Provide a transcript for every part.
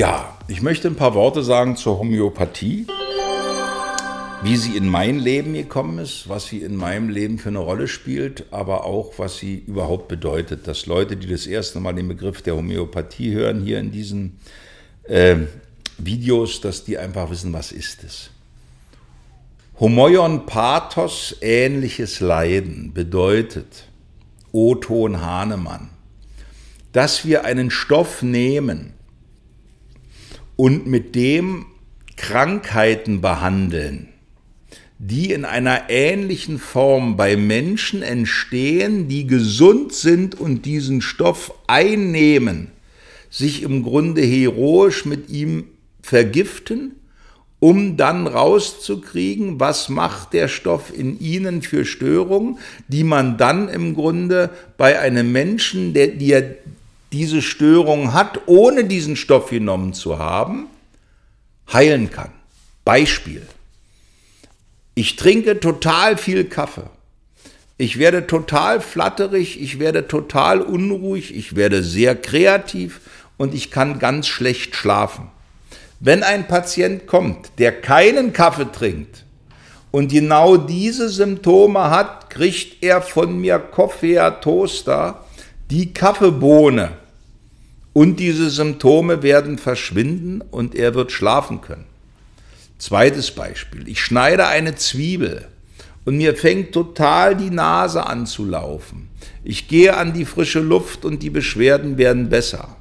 Ja, ich möchte ein paar Worte sagen zur Homöopathie, wie sie in mein Leben gekommen ist, was sie in meinem Leben für eine Rolle spielt, aber auch was sie überhaupt bedeutet. Dass Leute, die das erste Mal den Begriff der Homöopathie hören, hier in diesen äh, Videos, dass die einfach wissen, was ist es. Homoion Pathos ähnliches Leiden bedeutet, Oton Hahnemann, dass wir einen Stoff nehmen, und mit dem Krankheiten behandeln, die in einer ähnlichen Form bei Menschen entstehen, die gesund sind und diesen Stoff einnehmen, sich im Grunde heroisch mit ihm vergiften, um dann rauszukriegen, was macht der Stoff in ihnen für Störungen, die man dann im Grunde bei einem Menschen, der, der diese Störung hat, ohne diesen Stoff genommen zu haben, heilen kann. Beispiel. Ich trinke total viel Kaffee. Ich werde total flatterig, ich werde total unruhig, ich werde sehr kreativ und ich kann ganz schlecht schlafen. Wenn ein Patient kommt, der keinen Kaffee trinkt und genau diese Symptome hat, kriegt er von mir Koffea Toaster, die Kaffeebohne und diese Symptome werden verschwinden und er wird schlafen können. Zweites Beispiel. Ich schneide eine Zwiebel und mir fängt total die Nase an zu laufen. Ich gehe an die frische Luft und die Beschwerden werden besser.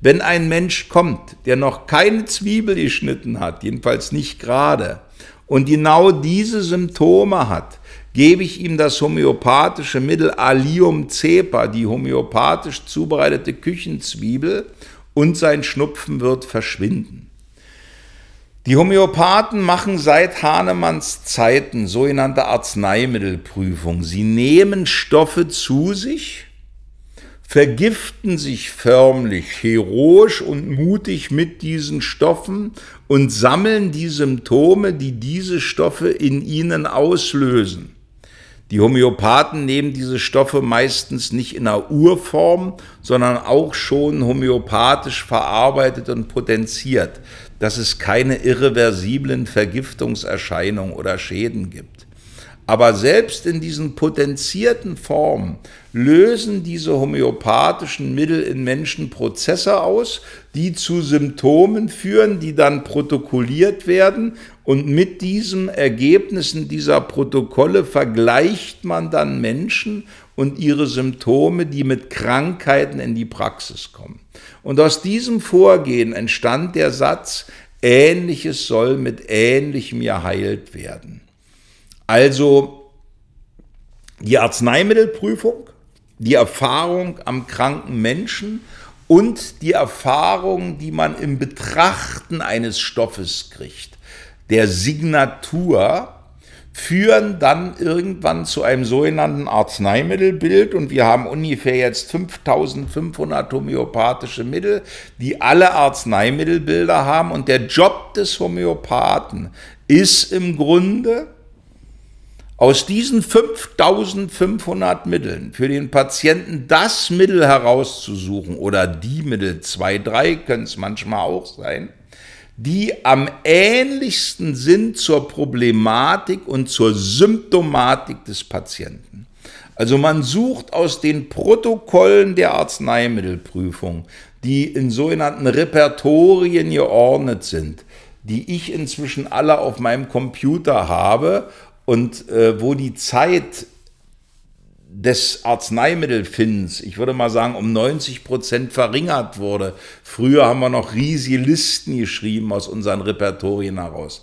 Wenn ein Mensch kommt, der noch keine Zwiebel geschnitten hat, jedenfalls nicht gerade, und genau diese Symptome hat, gebe ich ihm das homöopathische Mittel Allium cepa, die homöopathisch zubereitete Küchenzwiebel, und sein Schnupfen wird verschwinden. Die Homöopathen machen seit Hahnemanns Zeiten sogenannte Arzneimittelprüfung. Sie nehmen Stoffe zu sich, vergiften sich förmlich, heroisch und mutig mit diesen Stoffen und sammeln die Symptome, die diese Stoffe in ihnen auslösen. Die Homöopathen nehmen diese Stoffe meistens nicht in einer Urform, sondern auch schon homöopathisch verarbeitet und potenziert, dass es keine irreversiblen Vergiftungserscheinungen oder Schäden gibt. Aber selbst in diesen potenzierten Formen lösen diese homöopathischen Mittel in Menschen Prozesse aus, die zu Symptomen führen, die dann protokolliert werden. Und mit diesen Ergebnissen dieser Protokolle vergleicht man dann Menschen und ihre Symptome, die mit Krankheiten in die Praxis kommen. Und aus diesem Vorgehen entstand der Satz, Ähnliches soll mit Ähnlichem geheilt werden. Also die Arzneimittelprüfung die Erfahrung am kranken Menschen und die Erfahrung, die man im Betrachten eines Stoffes kriegt, der Signatur, führen dann irgendwann zu einem sogenannten Arzneimittelbild und wir haben ungefähr jetzt 5500 homöopathische Mittel, die alle Arzneimittelbilder haben und der Job des Homöopathen ist im Grunde aus diesen 5500 Mitteln für den Patienten das Mittel herauszusuchen oder die Mittel, zwei, drei können es manchmal auch sein, die am ähnlichsten sind zur Problematik und zur Symptomatik des Patienten. Also man sucht aus den Protokollen der Arzneimittelprüfung, die in sogenannten Repertorien geordnet sind, die ich inzwischen alle auf meinem Computer habe und äh, wo die Zeit des Arzneimittelfindens, ich würde mal sagen, um 90 Prozent verringert wurde. Früher haben wir noch riesige Listen geschrieben aus unseren Repertorien heraus.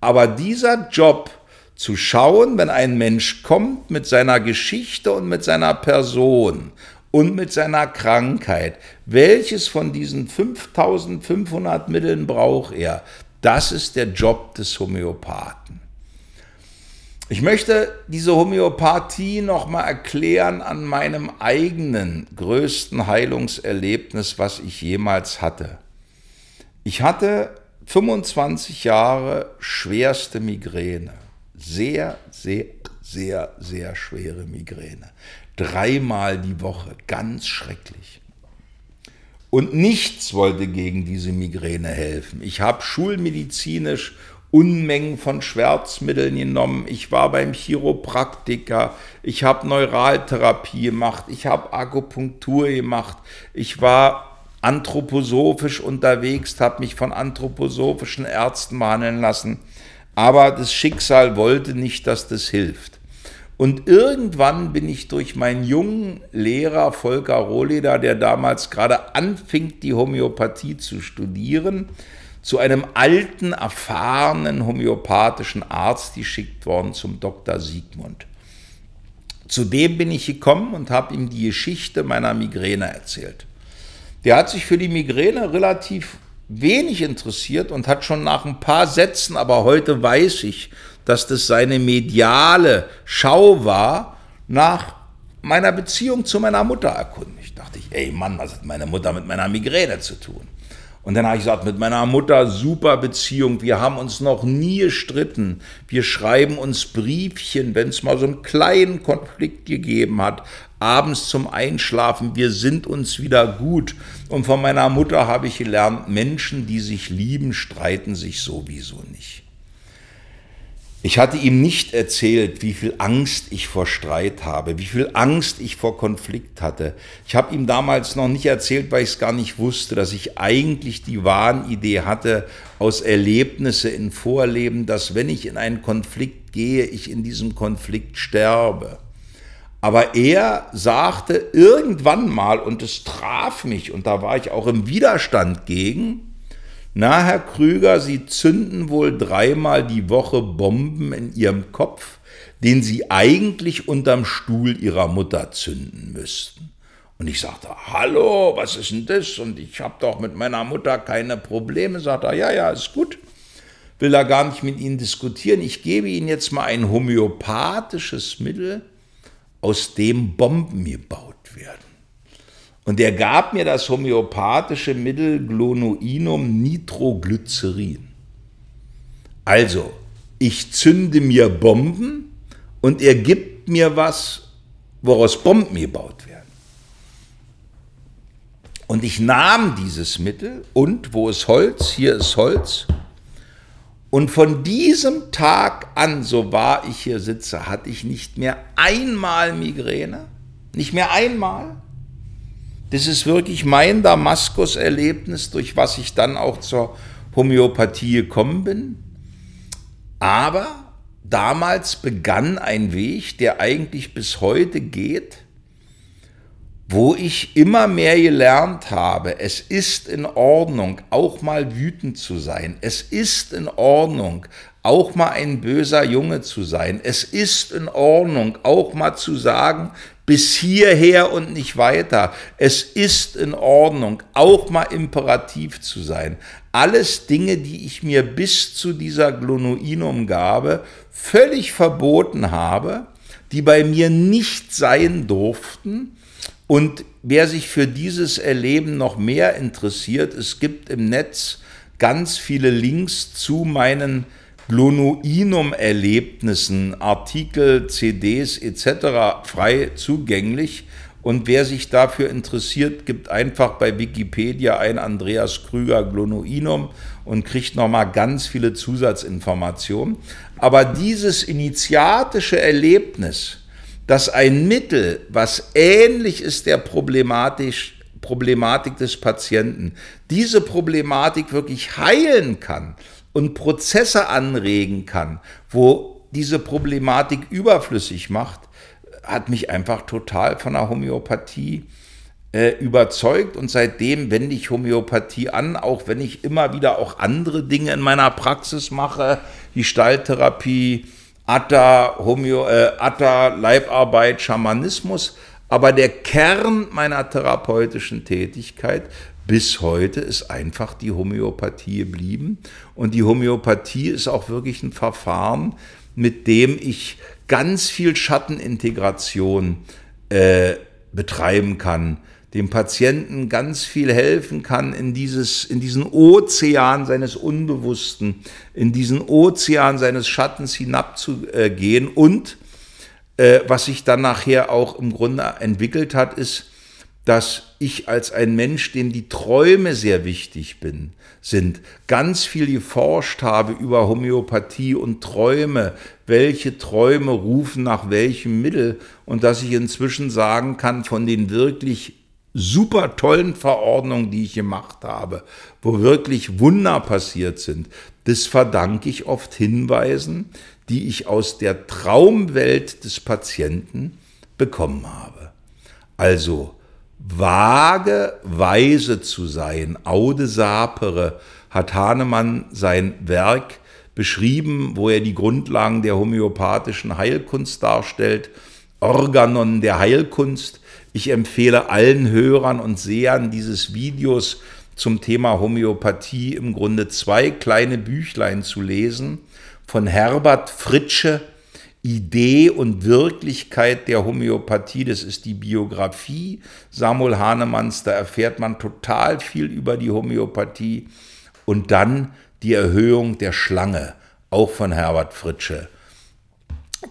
Aber dieser Job, zu schauen, wenn ein Mensch kommt mit seiner Geschichte und mit seiner Person und mit seiner Krankheit, welches von diesen 5500 Mitteln braucht er? Das ist der Job des Homöopathen. Ich möchte diese Homöopathie nochmal erklären an meinem eigenen größten Heilungserlebnis, was ich jemals hatte. Ich hatte 25 Jahre schwerste Migräne. Sehr, sehr, sehr, sehr schwere Migräne. Dreimal die Woche. Ganz schrecklich. Und nichts wollte gegen diese Migräne helfen. Ich habe schulmedizinisch Unmengen von Schmerzmitteln genommen, ich war beim Chiropraktiker, ich habe Neuraltherapie gemacht, ich habe Akupunktur gemacht, ich war anthroposophisch unterwegs, habe mich von anthroposophischen Ärzten behandeln lassen. Aber das Schicksal wollte nicht, dass das hilft. Und irgendwann bin ich durch meinen jungen Lehrer Volker Rohleder, der damals gerade anfing, die Homöopathie zu studieren, zu einem alten, erfahrenen homöopathischen Arzt geschickt worden zum Dr. Siegmund. Zu dem bin ich gekommen und habe ihm die Geschichte meiner Migräne erzählt. Der hat sich für die Migräne relativ wenig interessiert und hat schon nach ein paar Sätzen, aber heute weiß ich, dass das seine mediale Schau war, nach meiner Beziehung zu meiner Mutter erkundigt. Dachte ich, ey Mann, was hat meine Mutter mit meiner Migräne zu tun? Und dann habe ich gesagt, mit meiner Mutter super Beziehung, wir haben uns noch nie gestritten. Wir schreiben uns Briefchen, wenn es mal so einen kleinen Konflikt gegeben hat. Abends zum Einschlafen, wir sind uns wieder gut. Und von meiner Mutter habe ich gelernt, Menschen, die sich lieben, streiten sich sowieso nicht. Ich hatte ihm nicht erzählt, wie viel Angst ich vor Streit habe, wie viel Angst ich vor Konflikt hatte. Ich habe ihm damals noch nicht erzählt, weil ich es gar nicht wusste, dass ich eigentlich die Wahnidee hatte aus Erlebnisse in Vorleben, dass wenn ich in einen Konflikt gehe, ich in diesem Konflikt sterbe. Aber er sagte irgendwann mal, und es traf mich, und da war ich auch im Widerstand gegen, na, Herr Krüger, Sie zünden wohl dreimal die Woche Bomben in Ihrem Kopf, den Sie eigentlich unterm Stuhl Ihrer Mutter zünden müssten. Und ich sagte, hallo, was ist denn das? Und ich habe doch mit meiner Mutter keine Probleme. Sagt er, ja, ja, ist gut. Will da gar nicht mit Ihnen diskutieren. Ich gebe Ihnen jetzt mal ein homöopathisches Mittel, aus dem Bomben gebaut werden. Und der gab mir das homöopathische Mittel Glonoinum Nitroglycerin. Also, ich zünde mir Bomben und er gibt mir was, woraus Bomben gebaut werden. Und ich nahm dieses Mittel und wo ist Holz? Hier ist Holz. Und von diesem Tag an, so wahr ich hier sitze, hatte ich nicht mehr einmal Migräne, nicht mehr einmal. Das ist wirklich mein Damaskus-Erlebnis, durch was ich dann auch zur Homöopathie gekommen bin. Aber damals begann ein Weg, der eigentlich bis heute geht, wo ich immer mehr gelernt habe, es ist in Ordnung, auch mal wütend zu sein. Es ist in Ordnung, auch mal ein böser Junge zu sein. Es ist in Ordnung, auch mal zu sagen, bis hierher und nicht weiter. Es ist in Ordnung, auch mal imperativ zu sein. Alles Dinge, die ich mir bis zu dieser Glonoinumgabe völlig verboten habe, die bei mir nicht sein durften. Und wer sich für dieses Erleben noch mehr interessiert, es gibt im Netz ganz viele Links zu meinen Glonoinum-Erlebnissen, Artikel, CDs etc. frei zugänglich. Und wer sich dafür interessiert, gibt einfach bei Wikipedia ein Andreas Krüger Glonoinum und kriegt nochmal ganz viele Zusatzinformationen. Aber dieses initiatische Erlebnis, dass ein Mittel, was ähnlich ist der Problematik, Problematik des Patienten, diese Problematik wirklich heilen kann, und Prozesse anregen kann, wo diese Problematik überflüssig macht, hat mich einfach total von der Homöopathie äh, überzeugt und seitdem wende ich Homöopathie an, auch wenn ich immer wieder auch andere Dinge in meiner Praxis mache, die Stalltherapie, Atta, Homö äh, Atta Leibarbeit, Schamanismus, aber der Kern meiner therapeutischen Tätigkeit bis heute ist einfach die Homöopathie geblieben. Und die Homöopathie ist auch wirklich ein Verfahren, mit dem ich ganz viel Schattenintegration äh, betreiben kann, dem Patienten ganz viel helfen kann in, dieses, in diesen Ozean seines Unbewussten, in diesen Ozean seines Schattens hinabzugehen. Und äh, was sich dann nachher auch im Grunde entwickelt hat, ist, dass ich als ein Mensch, dem die Träume sehr wichtig bin, sind, ganz viel geforscht habe über Homöopathie und Träume, welche Träume rufen nach welchem Mittel und dass ich inzwischen sagen kann, von den wirklich super tollen Verordnungen, die ich gemacht habe, wo wirklich Wunder passiert sind, das verdanke ich oft Hinweisen, die ich aus der Traumwelt des Patienten bekommen habe. Also vage Weise zu sein, Aude Sapere, hat Hahnemann sein Werk beschrieben, wo er die Grundlagen der homöopathischen Heilkunst darstellt, Organon der Heilkunst. Ich empfehle allen Hörern und Sehern dieses Videos zum Thema Homöopathie im Grunde zwei kleine Büchlein zu lesen von Herbert Fritsche, Idee und Wirklichkeit der Homöopathie, das ist die Biografie Samuel Hahnemanns, da erfährt man total viel über die Homöopathie und dann die Erhöhung der Schlange, auch von Herbert Fritsche.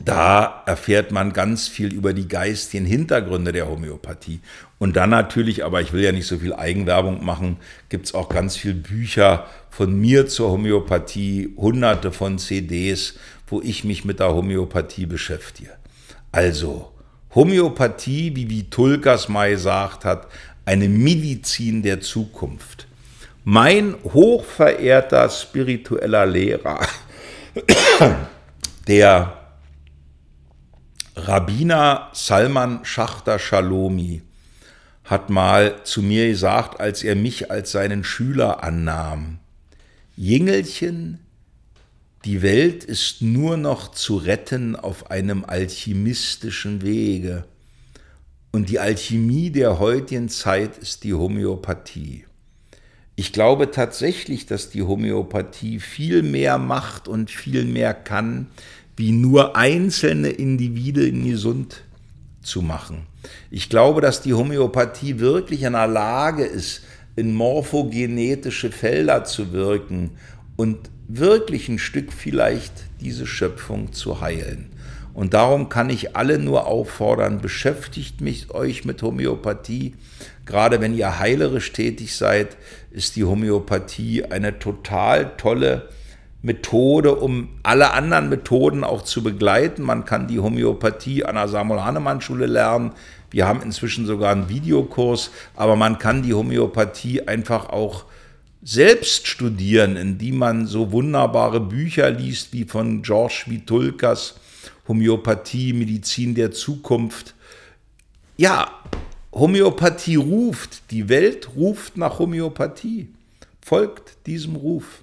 Da erfährt man ganz viel über die geistigen Hintergründe der Homöopathie. Und dann natürlich, aber ich will ja nicht so viel Eigenwerbung machen, gibt es auch ganz viele Bücher von mir zur Homöopathie, hunderte von CDs, wo ich mich mit der Homöopathie beschäftige. Also, Homöopathie, wie die Tulkas Mai sagt hat, eine Medizin der Zukunft. Mein hochverehrter spiritueller Lehrer, der Rabbiner Salman Schachter Shalomi hat mal zu mir gesagt, als er mich als seinen Schüler annahm, Jingelchen, die Welt ist nur noch zu retten auf einem alchemistischen Wege. Und die Alchemie der heutigen Zeit ist die Homöopathie. Ich glaube tatsächlich, dass die Homöopathie viel mehr macht und viel mehr kann, wie nur einzelne Individuen gesund zu machen. Ich glaube, dass die Homöopathie wirklich in der Lage ist, in morphogenetische Felder zu wirken und wirklich ein Stück vielleicht diese Schöpfung zu heilen. Und darum kann ich alle nur auffordern, beschäftigt mich euch mit Homöopathie. Gerade wenn ihr heilerisch tätig seid, ist die Homöopathie eine total tolle Methode, um alle anderen Methoden auch zu begleiten. Man kann die Homöopathie an der Samuel-Hahnemann-Schule lernen. Wir haben inzwischen sogar einen Videokurs, aber man kann die Homöopathie einfach auch selbst studieren, indem man so wunderbare Bücher liest wie von George Vitulkas Homöopathie, Medizin der Zukunft. Ja, Homöopathie ruft, die Welt ruft nach Homöopathie, folgt diesem Ruf.